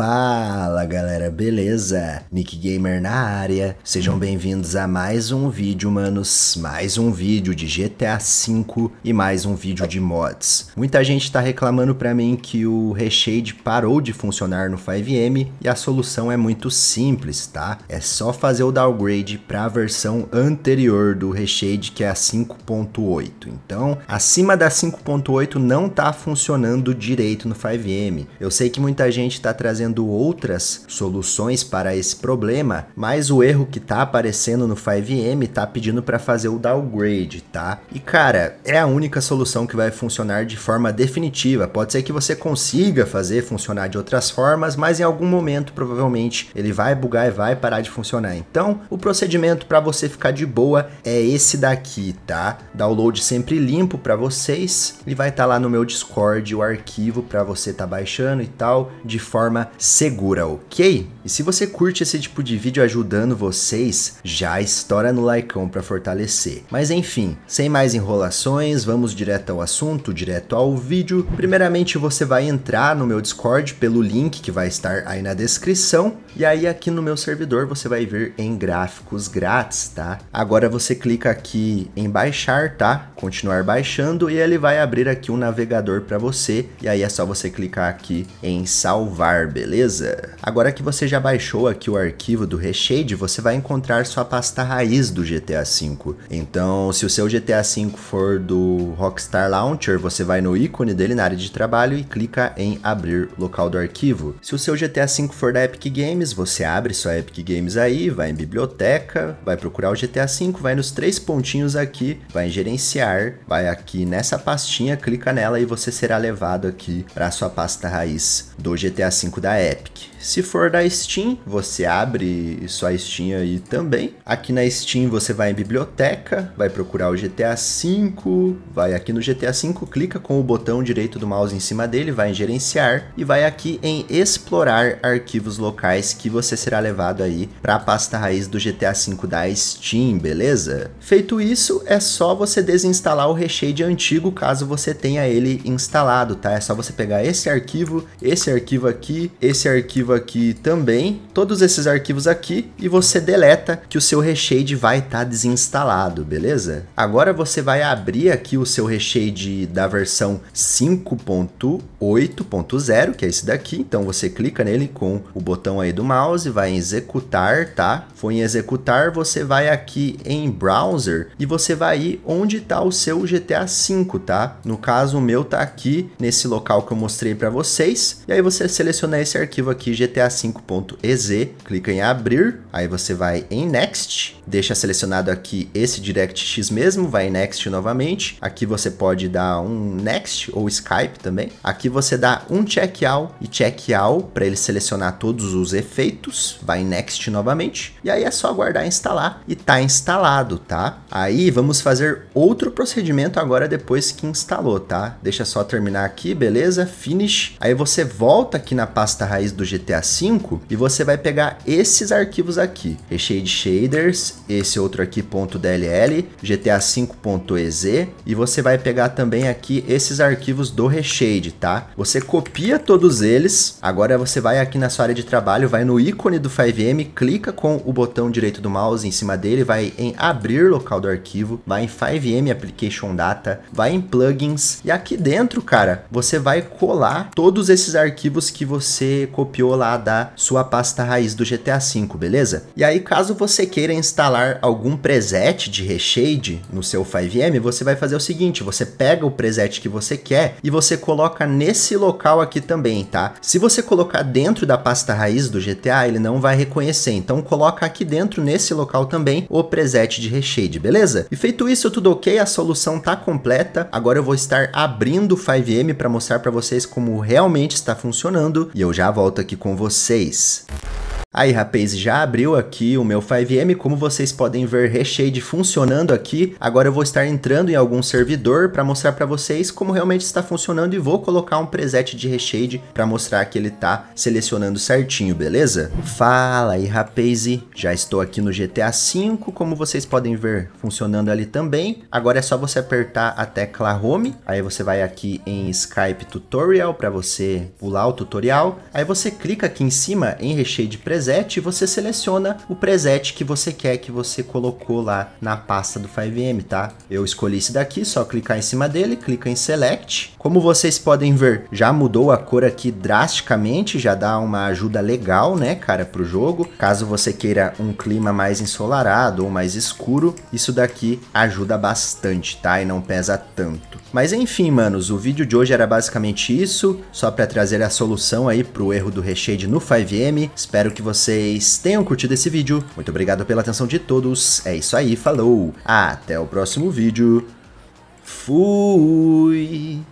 Fala galera, beleza? Nick Gamer na área. Sejam bem-vindos a mais um vídeo, manos. Mais um vídeo de GTA V e mais um vídeo de mods. Muita gente tá reclamando pra mim que o Reshade parou de funcionar no 5M e a solução é muito simples, tá? É só fazer o downgrade pra versão anterior do Reshade, que é a 5.8. Então, acima da 5.8 não tá funcionando direito no 5M. Eu sei que muita gente tá trazendo criando outras soluções para esse problema, mas o erro que tá aparecendo no 5M tá pedindo para fazer o downgrade, tá? E cara, é a única solução que vai funcionar de forma definitiva. Pode ser que você consiga fazer funcionar de outras formas, mas em algum momento provavelmente ele vai bugar e vai parar de funcionar. Então, o procedimento para você ficar de boa é esse daqui, tá? Download sempre limpo para vocês e vai estar tá lá no meu Discord o arquivo para você tá baixando e tal, de forma segura, ok? E se você curte esse tipo de vídeo ajudando vocês, já estoura no likeão para fortalecer. Mas enfim, sem mais enrolações, vamos direto ao assunto, direto ao vídeo. Primeiramente você vai entrar no meu Discord pelo link que vai estar aí na descrição, e aí aqui no meu servidor você vai ver em gráficos grátis, tá? Agora você clica aqui em baixar, tá? Continuar baixando e ele vai abrir aqui um navegador para você, e aí é só você clicar aqui em salvar, beleza? beleza? Agora que você já baixou aqui o arquivo do Reshade, você vai encontrar sua pasta raiz do GTA V. Então, se o seu GTA V for do Rockstar Launcher, você vai no ícone dele na área de trabalho e clica em abrir local do arquivo. Se o seu GTA V for da Epic Games, você abre sua Epic Games aí, vai em biblioteca, vai procurar o GTA V, vai nos três pontinhos aqui, vai em gerenciar, vai aqui nessa pastinha, clica nela e você será levado aqui para sua pasta raiz do GTA V da da Epic. Se for da Steam, você abre sua Steam aí também. Aqui na Steam você vai em biblioteca, vai procurar o GTA V, vai aqui no GTA V, clica com o botão direito do mouse em cima dele, vai em gerenciar e vai aqui em explorar arquivos locais que você será levado aí para a pasta raiz do GTA V da Steam, beleza? Feito isso, é só você desinstalar o recheio de antigo caso você tenha ele instalado, tá? É só você pegar esse arquivo, esse arquivo aqui, esse arquivo arquivo aqui também, todos esses arquivos aqui, e você deleta que o seu reshade vai estar tá desinstalado, beleza? Agora você vai abrir aqui o seu reshade da versão 5.1 8.0, que é esse daqui. Então você clica nele com o botão aí do mouse, vai em executar, tá? Foi em executar, você vai aqui em browser e você vai ir onde está o seu GTA V, tá? No caso, o meu tá aqui nesse local que eu mostrei para vocês. E aí você seleciona esse arquivo aqui, gta5.exe, clica em abrir, aí você vai em next, deixa selecionado aqui esse DirectX mesmo, vai em next novamente. Aqui você pode dar um next ou Skype também. Aqui você dá um check all e check all para ele selecionar todos os efeitos, vai next novamente, e aí é só aguardar instalar e tá instalado, tá? Aí vamos fazer outro procedimento agora depois que instalou, tá? Deixa só terminar aqui, beleza? Finish. Aí você volta aqui na pasta raiz do GTA V e você vai pegar esses arquivos aqui, recheio shaders, esse outro aqui .dll, GTA 5.ez e você vai pegar também aqui esses arquivos do reshade, tá? Tá? Você copia todos eles. Agora você vai aqui na sua área de trabalho, vai no ícone do 5M, clica com o botão direito do mouse em cima dele, vai em abrir local do arquivo, vai em 5M Application Data, vai em plugins e aqui dentro, cara, você vai colar todos esses arquivos que você copiou lá da sua pasta raiz do GTA V, beleza? E aí, caso você queira instalar algum preset de reshade no seu 5M, você vai fazer o seguinte, você pega o preset que você quer e você coloca nele nesse local aqui também, tá? Se você colocar dentro da pasta raiz do GTA, ele não vai reconhecer, então coloca aqui dentro, nesse local também, o preset de reshade, beleza? E feito isso, tudo ok, a solução tá completa, agora eu vou estar abrindo o 5M para mostrar para vocês como realmente está funcionando, e eu já volto aqui com vocês. Aí, rapaz, já abriu aqui o meu 5M, como vocês podem ver, Reshade funcionando aqui. Agora eu vou estar entrando em algum servidor para mostrar para vocês como realmente está funcionando e vou colocar um preset de Reshade para mostrar que ele está selecionando certinho, beleza? Fala aí, rapaz, já estou aqui no GTA V, como vocês podem ver, funcionando ali também. Agora é só você apertar a tecla Home, aí você vai aqui em Skype Tutorial para você pular o tutorial. Aí você clica aqui em cima em Reshade Preset preset, você seleciona o preset que você quer que você colocou lá na pasta do 5M, tá? Eu escolhi esse daqui, só clicar em cima dele, clica em select. Como vocês podem ver, já mudou a cor aqui drasticamente, já dá uma ajuda legal, né, cara, pro jogo. Caso você queira um clima mais ensolarado ou mais escuro, isso daqui ajuda bastante, tá? E não pesa tanto. Mas enfim, manos, o vídeo de hoje era basicamente isso, só para trazer a solução aí pro erro do reshade no 5M. Espero que vocês tenham curtido esse vídeo. Muito obrigado pela atenção de todos. É isso aí, falou. Até o próximo vídeo. Fui.